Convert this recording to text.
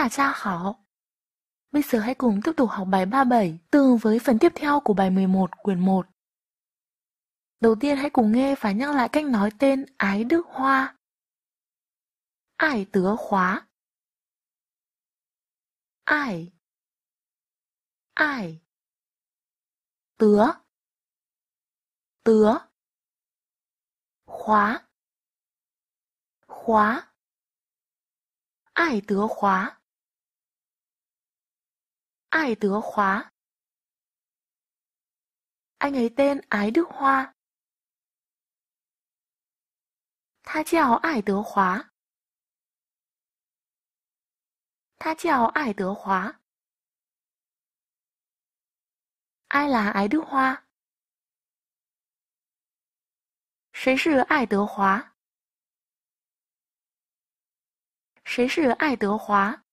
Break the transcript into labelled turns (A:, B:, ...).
A: Tả cha hảo. Bây giờ hãy cùng tiếp tục học bài 37 tương với phần tiếp theo của bài 11 quyển 1. Đầu tiên hãy cùng nghe và nhắc lại cách nói tên Ái Đức Hoa. Ải tứa
B: khóa. Ải. Ải. Tứa. Tứa. Khóa. Khóa. Ai tứa khóa. 艾·图· khóa。他叫爱德华。他叫爱德华。艾兰·爱德华。谁是爱德华？谁是爱德华？